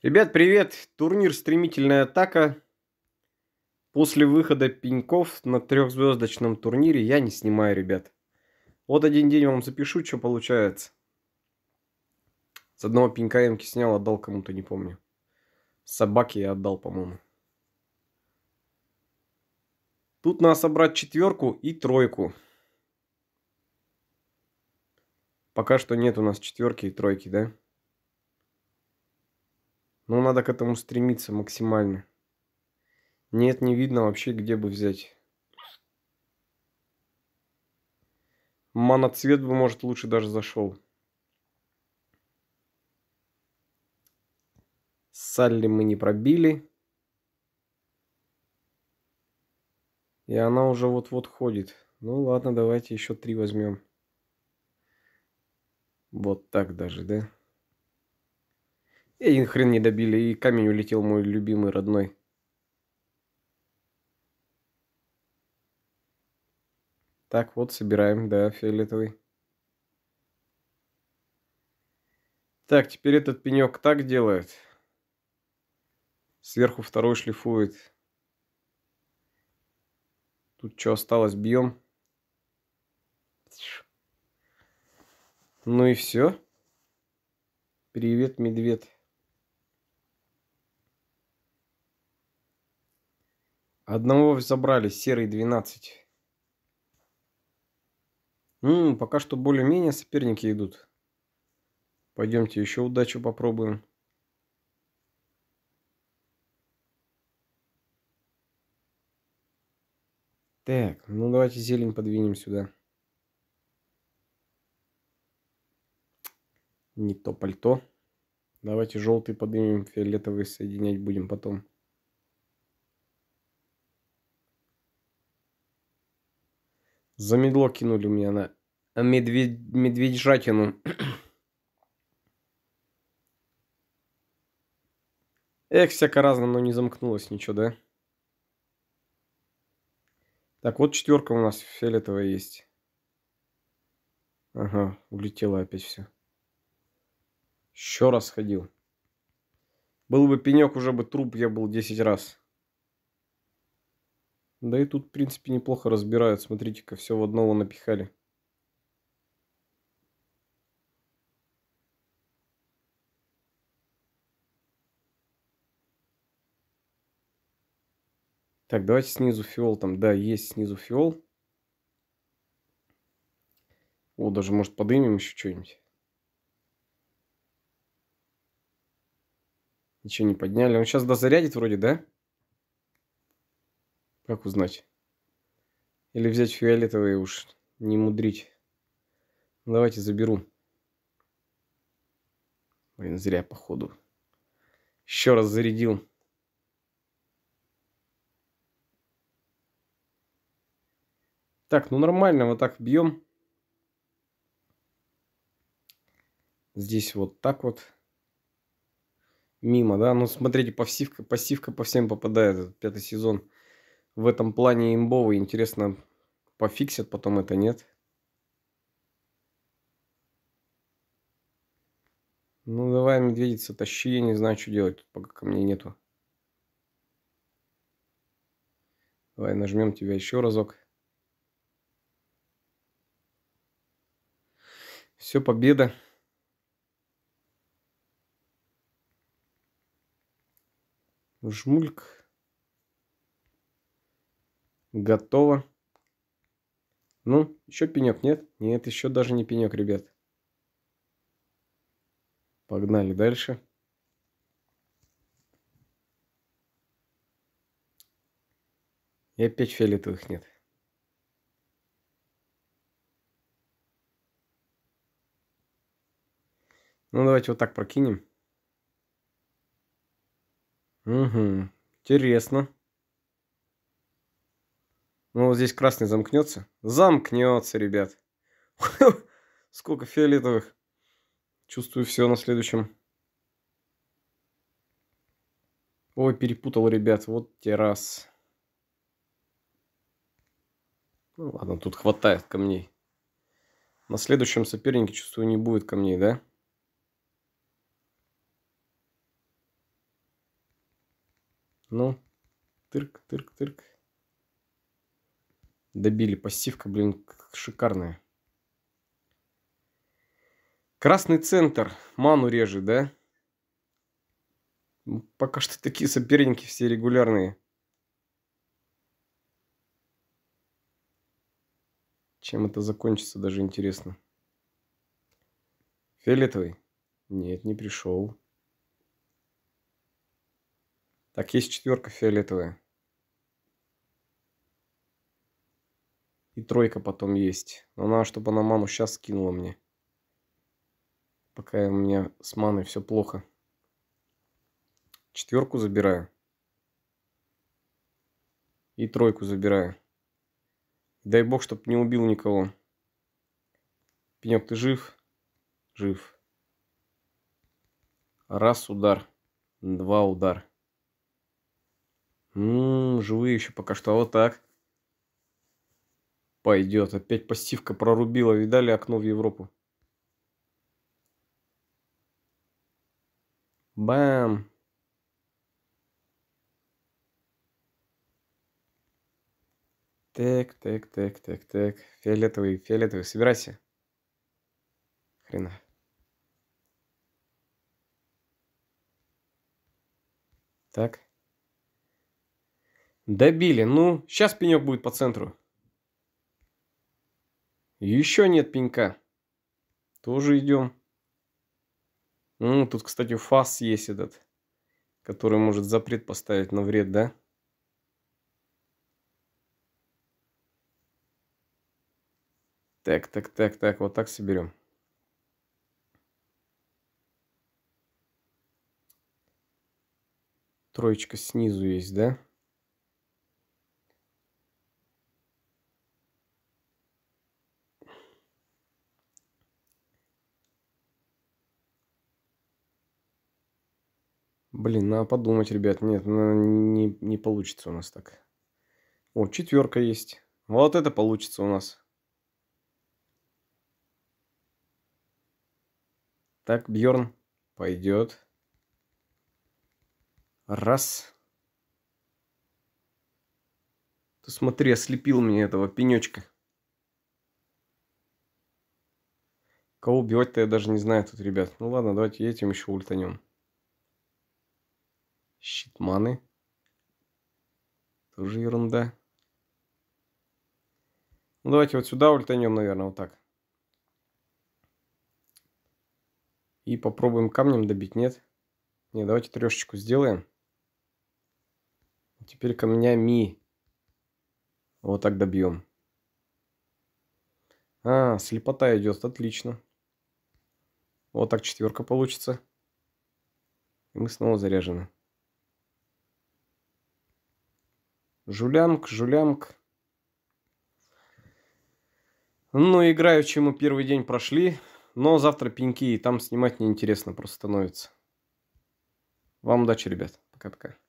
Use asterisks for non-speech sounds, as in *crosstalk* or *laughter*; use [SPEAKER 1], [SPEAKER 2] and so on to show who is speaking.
[SPEAKER 1] Ребят, привет! Турнир «Стремительная атака». После выхода пеньков на трехзвездочном турнире я не снимаю, ребят. Вот один день вам запишу, что получается. С одного пенька ямки снял, отдал кому-то, не помню. Собаке я отдал, по-моему. Тут надо собрать четверку и тройку. Пока что нет у нас четверки и тройки, да? Да. Но ну, надо к этому стремиться максимально. Нет, не видно вообще, где бы взять. Моноцвет бы, может, лучше даже зашел. Салли мы не пробили. И она уже вот-вот ходит. Ну ладно, давайте еще три возьмем. Вот так даже, да? И хрен не добили, и камень улетел мой любимый родной. Так, вот, собираем, да, фиолетовый. Так, теперь этот пенек так делает. Сверху второй шлифует. Тут что осталось, бьем. Ну и все. Привет, медведь. Одного забрали, серый 12. Ну, пока что более-менее соперники идут. Пойдемте еще удачу попробуем. Так, ну давайте зелень подвинем сюда. Не то пальто. Давайте желтый поднимем, фиолетовый соединять будем потом. Замедло кинули меня на э, медведь, медвежатину. *clears throat* Эх, всяко разно, но не замкнулось ничего, да? Так, вот четверка у нас фиолетовая есть. Ага, улетело опять все. Еще раз ходил. Был бы пенек, уже бы труп, я был 10 раз. Да и тут, в принципе, неплохо разбирают. Смотрите-ка, все в одного напихали. Так, давайте снизу фиол там. Да, есть снизу фиол. О, даже, может, подымем еще что-нибудь. Ничего не подняли. Он сейчас дозарядит вроде, да? Да. Как узнать? Или взять фиолетовый уж, не мудрить. Ну, давайте заберу. Блин, зря походу. Еще раз зарядил. Так, ну нормально, вот так бьем. Здесь вот так вот. Мимо, да? Ну, смотрите, пассивка, пассивка по всем попадает. Пятый сезон в этом плане имбовый. Интересно, пофиксят потом это, нет? Ну, давай, медведица, тащи, я не знаю, что делать, пока ко мне нету. Давай нажмем тебя еще разок. Все, победа. Жмульк. Готово. Ну, еще пенек, нет? Нет, еще даже не пенек, ребят. Погнали дальше. И опять фиолетовых нет. Ну, давайте вот так прокинем. Угу, интересно. Ну, вот здесь красный замкнется. Замкнется, ребят. *laughs* Сколько фиолетовых. Чувствую все на следующем. Ой, перепутал, ребят. Вот террас. Ну ладно, тут хватает камней. На следующем сопернике, чувствую, не будет камней, да? Ну, тырк, тырк, тырк. Добили. Пассивка, блин, шикарная. Красный центр. Ману режет, да? Пока что такие соперники все регулярные. Чем это закончится, даже интересно. Фиолетовый? Нет, не пришел. Так, есть четверка фиолетовая. И тройка потом есть. Но надо, чтобы она ману сейчас скинула мне. Пока у меня с маной все плохо. Четверку забираю. И тройку забираю. Дай бог, чтоб не убил никого. Пенек, ты жив? Жив. Раз удар. Два удар. Ммм, живые еще пока что. А вот так. Пойдет, опять пассивка прорубила, видали окно в Европу. Бам! Так, так, так, так, так. Фиолетовый, фиолетовый, собирайся. Хрена. Так. Добили. Ну, сейчас пенек будет по центру. Еще нет пенька. Тоже идем. Ну, тут, кстати, фас есть этот, который может запрет поставить на вред, да? Так, так, так, так, вот так соберем. Троечка снизу есть, да? Блин, надо подумать, ребят. Нет, ну, не, не получится у нас так. О, четверка есть. Вот это получится у нас. Так, Бьорн пойдет. Раз. Ты смотри, ослепил меня этого пенечка. Кого убивать-то я даже не знаю тут, ребят. Ну ладно, давайте этим еще ультанем щитманы Тоже ерунда. Ну, давайте вот сюда ультанем, наверное, вот так. И попробуем камнем добить, нет? Не, давайте трешечку сделаем. Теперь камнями. Вот так добьем. А, слепота идет, отлично. Вот так четверка получится. И мы снова заряжены. Жулянг, Жулянг. Ну, играю, мы первый день прошли, но завтра пеньки, и там снимать неинтересно просто становится. Вам удачи, ребят. Пока-пока.